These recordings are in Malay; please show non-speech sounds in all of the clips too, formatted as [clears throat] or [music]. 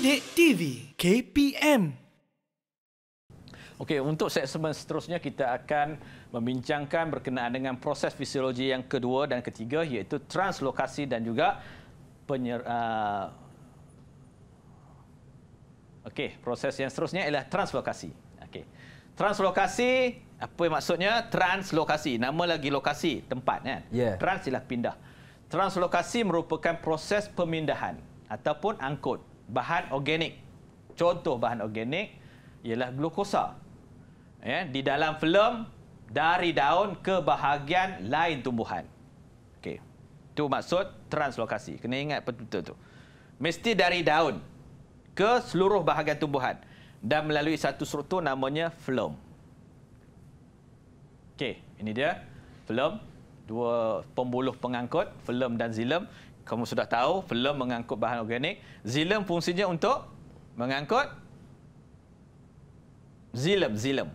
Sidik TV KPM. Okey, untuk segmen seterusnya kita akan membincangkan berkenaan dengan proses fisiologi yang kedua dan ketiga iaitu translokasi dan juga penyer uh... Okey, proses yang seterusnya ialah translokasi. Okey. Translokasi apa maksudnya? Translokasi, nama lagi lokasi, tempat kan. Yeah. Trans ialah pindah. Translokasi merupakan proses pemindahan ataupun angkut bahan organik. Contoh bahan organik ialah glukosa. Ya, di dalam film dari daun ke bahagian lain tumbuhan. Okey. Tu maksud translokasi. Kena ingat betul-betul tu. Mesti dari daun ke seluruh bahagian tumbuhan dan melalui satu struktur namanya phloem. Okey, ini dia. Phloem dua pembuluh pengangkut, phloem dan xylem kamu sudah tahu pelem mengangkut bahan organik. Zilem fungsinya untuk mengangkut zilem, zilem.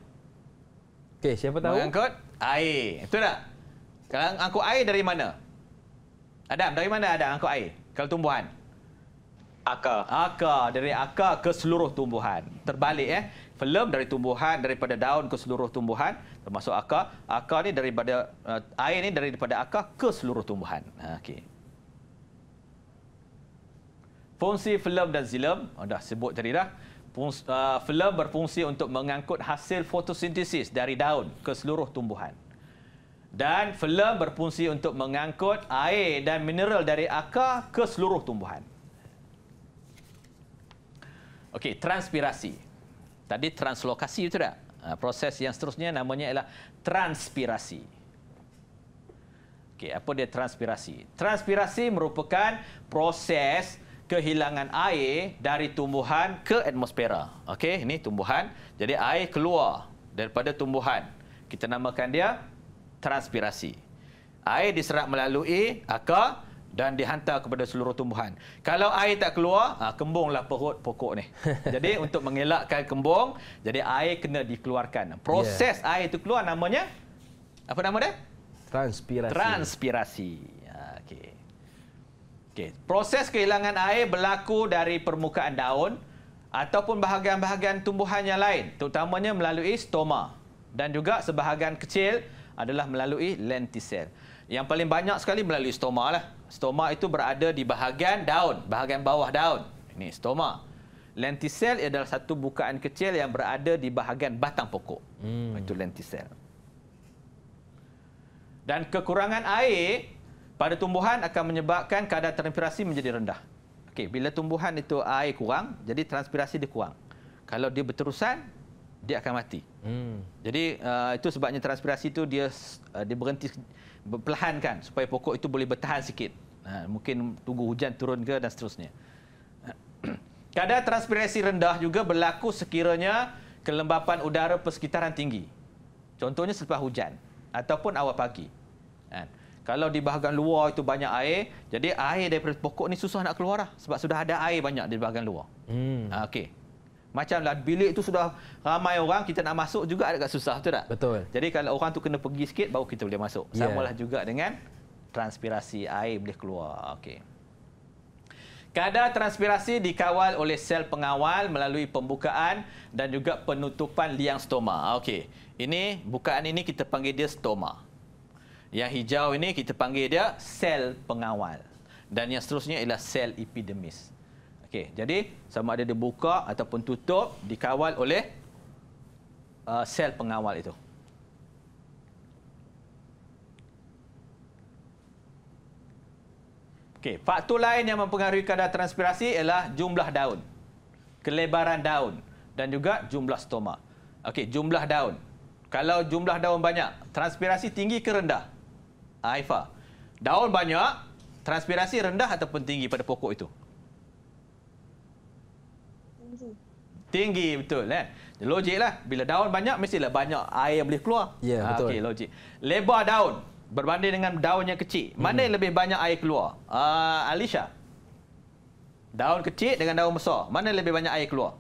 Okey, siapa tahu? Mengangkut air. Betul tak? Kalau angkut air dari mana? Adam, dari mana Adam angkut air? Kalau tumbuhan? Akar. Akar. Dari akar ke seluruh tumbuhan. Terbalik eh. Film dari tumbuhan, daripada daun ke seluruh tumbuhan. Termasuk akar. Akar ni daripada, eh, air ini daripada akar ke seluruh tumbuhan. Ah, okay. Fungsi film dan zilem, oh, dah sebut tadi dah. Uh, film berfungsi untuk mengangkut hasil fotosintesis dari daun ke seluruh tumbuhan. Dan film berfungsi untuk mengangkut air dan mineral dari akar ke seluruh tumbuhan. Okey, transpirasi. Tadi translokasi itu tak? Uh, proses yang seterusnya namanya ialah transpirasi. Okey, apa dia transpirasi? Transpirasi merupakan proses kehilangan air dari tumbuhan ke atmosfera. Okey, ini tumbuhan. Jadi air keluar daripada tumbuhan. Kita namakan dia transpirasi. Air diserap melalui akar dan dihantar kepada seluruh tumbuhan. Kalau air tak keluar, ah, kembunglah perut pokok ni. [laughs] Jadi untuk mengelakkan kembung, jadi air kena dikeluarkan. Proses yeah. air itu keluar namanya apa nama dia? Transpirasi. Transpirasi. Ah, okey. Okay. Proses kehilangan air berlaku dari permukaan daun ataupun bahagian-bahagian tumbuhan yang lain, terutamanya melalui stoma dan juga sebahagian kecil adalah melalui lenticel. Yang paling banyak sekali melalui stoma lah. Stoma itu berada di bahagian daun, bahagian bawah daun. Ini stoma. Lenticel adalah satu bukaan kecil yang berada di bahagian batang pokok. Hmm. Itu lenticel. Dan kekurangan air pada tumbuhan akan menyebabkan kadar transpirasi menjadi rendah. Okey, bila tumbuhan itu air kurang, jadi transpirasi dia kurang. Kalau dia berterusan, dia akan mati. Hmm. Jadi uh, itu sebabnya transpirasi itu dia uh, dia berhenti perlahankan supaya pokok itu boleh bertahan sikit. Uh, mungkin tunggu hujan turun ke dan seterusnya. [clears throat] kadar transpirasi rendah juga berlaku sekiranya kelembapan udara persekitaran tinggi. Contohnya selepas hujan ataupun awal pagi. Uh. Kalau di bahagian luar itu banyak air, jadi air daripada pokok ni susah nak keluar lah. Sebab sudah ada air banyak di bahagian luar. Hmm. Ah, okey. Macamlah bilik itu sudah ramai orang, kita nak masuk juga agak susah, betul tak? Betul. Jadi kalau orang tu kena pergi sikit, baru kita boleh masuk. Yeah. Samalah juga dengan transpirasi air boleh keluar. Okey. Kadar transpirasi dikawal oleh sel pengawal melalui pembukaan dan juga penutupan liang stoma. Okey. Ini bukaan ini kita panggil dia stoma. Yang hijau ini kita panggil dia sel pengawal. Dan yang seterusnya ialah sel epidemis. Okay, jadi sama ada dia buka ataupun tutup dikawal oleh uh, sel pengawal itu. Okay, faktor lain yang mempengaruhi kadar transpirasi ialah jumlah daun. Kelebaran daun dan juga jumlah stoma. Okay, jumlah daun. Kalau jumlah daun banyak, transpirasi tinggi ke rendah? Aifa. Daun banyak, transpirasi rendah ataupun tinggi pada pokok itu? Tinggi. Tinggi betul eh. Logiklah bila daun banyak mestilah banyak air yang boleh keluar. Ya yeah, betul. Okey logik. Lebar daun berbanding dengan daun yang kecil, hmm. mana yang lebih banyak air keluar? Ah uh, Alisha. Daun kecil dengan daun besar, mana yang lebih banyak air keluar?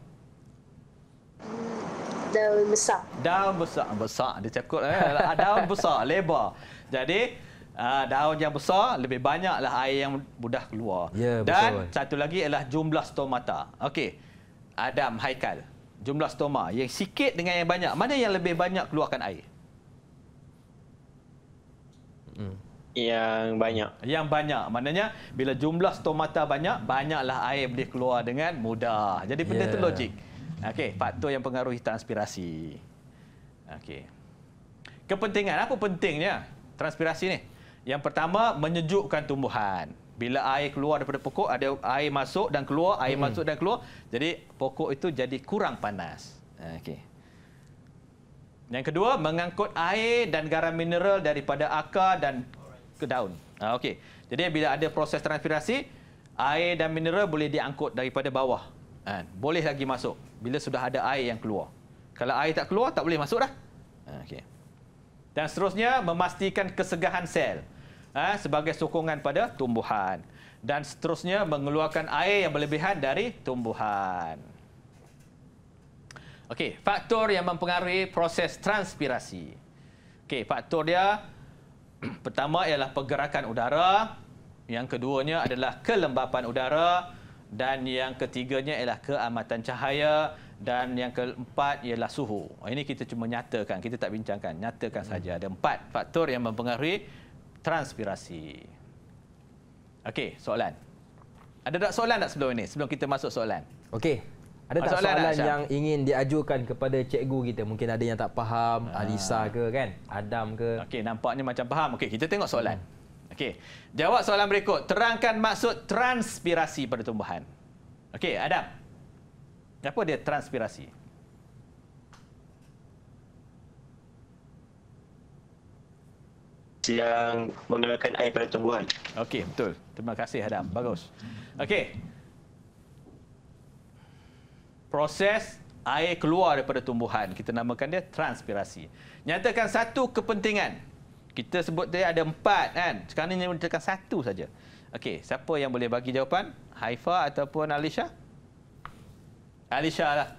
Daun besar. Daun besar, besar dia cakap eh. Ah, daun besar, lebar. Jadi Uh, daun yang besar lebih banyaklah air yang mudah keluar. Ya, betul. Dan satu lagi adalah jumlah stomata. Okey. Adam Haikal. Jumlah stoma yang sikit dengan yang banyak. Mana yang lebih banyak keluarkan air? Hmm. Yang banyak. Yang banyak. Maknanya bila jumlah stomata banyak, banyaklah air boleh keluar dengan mudah. Jadi benda yeah. tu ya. logik. Okey, faktor yang pengaruhi transpirasi. Okey. Kepentingan apa pentingnya transpirasi ni? Yang pertama, menyejukkan tumbuhan. Bila air keluar daripada pokok, ada air masuk dan keluar, air hmm. masuk dan keluar. Jadi pokok itu jadi kurang panas. Okay. Yang kedua, mengangkut air dan garam mineral daripada akar dan ke daun. Ah, okay. Jadi bila ada proses transpirasi, air dan mineral boleh diangkut daripada bawah. Ah, boleh lagi masuk bila sudah ada air yang keluar. Kalau air tak keluar, tak boleh masuk dah. Ah, okay. Dan seterusnya, memastikan kesegahan sel eh, sebagai sokongan pada tumbuhan dan seterusnya mengeluarkan air yang berlebihan dari tumbuhan. Okey, faktor yang mempengaruhi proses transpirasi. Okey, faktor dia [clears throat] pertama ialah pergerakan udara, yang keduanya adalah kelembapan udara dan yang ketiganya ialah keamatan cahaya dan yang keempat ialah suhu. Ini kita cuma nyatakan, kita tak bincangkan, nyatakan saja ada empat faktor yang mempengaruhi transpirasi. Okey, soalan. Ada tak soalan tak sebelum ini? Sebelum kita masuk soalan. Okey. Ada tak soalan, soalan yang ingin diajukan kepada cikgu kita? Mungkin ada yang tak faham, ha. Alisa ke kan? Adam ke? Okey, nampaknya macam faham. Okey, kita tengok soalan. Hmm. Okey. Jawab soalan berikut. Terangkan maksud transpirasi pada tumbuhan. Okey, Adam. Apa dia transpirasi? yang mengeluarkan air pada tumbuhan. Okey, betul. Terima kasih Adam. Bagus. Okey. Proses air keluar daripada tumbuhan. Kita namakan dia transpirasi. Nyatakan satu kepentingan. Kita sebut tadi ada empat kan. Sekarang ini nyatakan satu saja. Okey, siapa yang boleh bagi jawapan? Haifa ataupun Alisha? Alisha lah.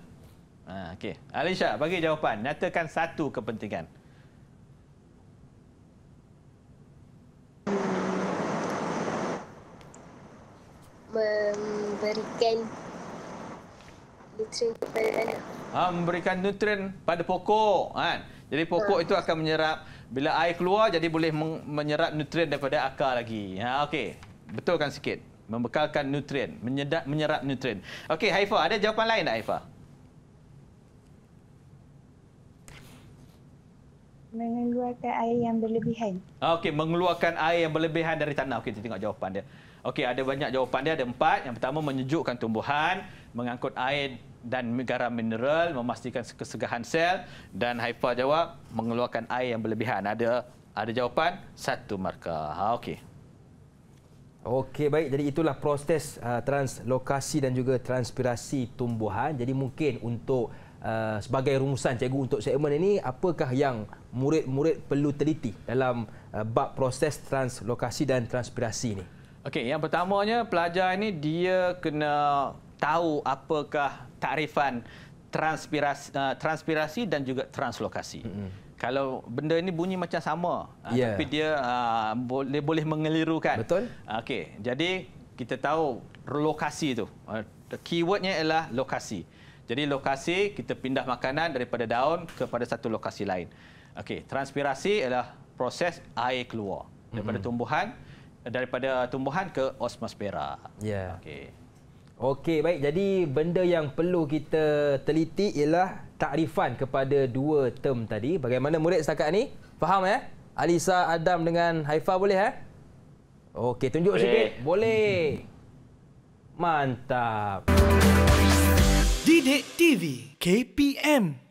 Ha, okey. Alisha, bagi jawapan. Nyatakan satu kepentingan. memberikan nutrien kepada anak. Ha, memberikan nutrien pada pokok kan. Jadi pokok ha. itu akan menyerap bila air keluar jadi boleh menyerap nutrien daripada akar lagi. Ha okey. Betulkan sikit. Membekalkan nutrien, menyedap menyerap nutrien. Okey Haifa, ada jawapan lain tak Haifa? mengeluarkan air yang berlebihan. Ah, okey, mengeluarkan air yang berlebihan dari tanah. Okey, kita tengok jawapan dia. Okey, ada banyak jawapan dia. Ada empat. Yang pertama, menyejukkan tumbuhan, mengangkut air dan garam mineral, memastikan kesegahan sel. Dan Haifa jawab, mengeluarkan air yang berlebihan. Ada ada jawapan, satu markah. Ha, Okey. Okey baik jadi itulah proses uh, translokasi dan juga transpirasi tumbuhan jadi mungkin untuk Uh, sebagai rumusan cikgu untuk segmen ini apakah yang murid-murid perlu teliti dalam uh, bab proses translokasi dan transpirasi ini okey yang pertamanya pelajar ini dia kena tahu apakah tarifan transpirasi uh, transpirasi dan juga translokasi mm-hmm. Kalau benda ini bunyi macam sama yeah. Uh, ya. tapi dia uh, boleh boleh mengelirukan. Betul. Okey, jadi kita tahu lokasi itu. Uh, keywordnya ialah lokasi. Jadi lokasi kita pindah makanan daripada daun kepada satu lokasi lain. Okey, transpirasi adalah proses air keluar daripada mm-hmm. tumbuhan daripada tumbuhan ke osmosfera. Ya. Yeah. Okey. Okey, baik. Jadi benda yang perlu kita teliti ialah takrifan kepada dua term tadi. Bagaimana murid setakat ni? Faham ya? Eh? Alisa, Adam dengan Haifa boleh eh? Okey, tunjuk boleh. sikit. Boleh. Mantap. Didik TV KPM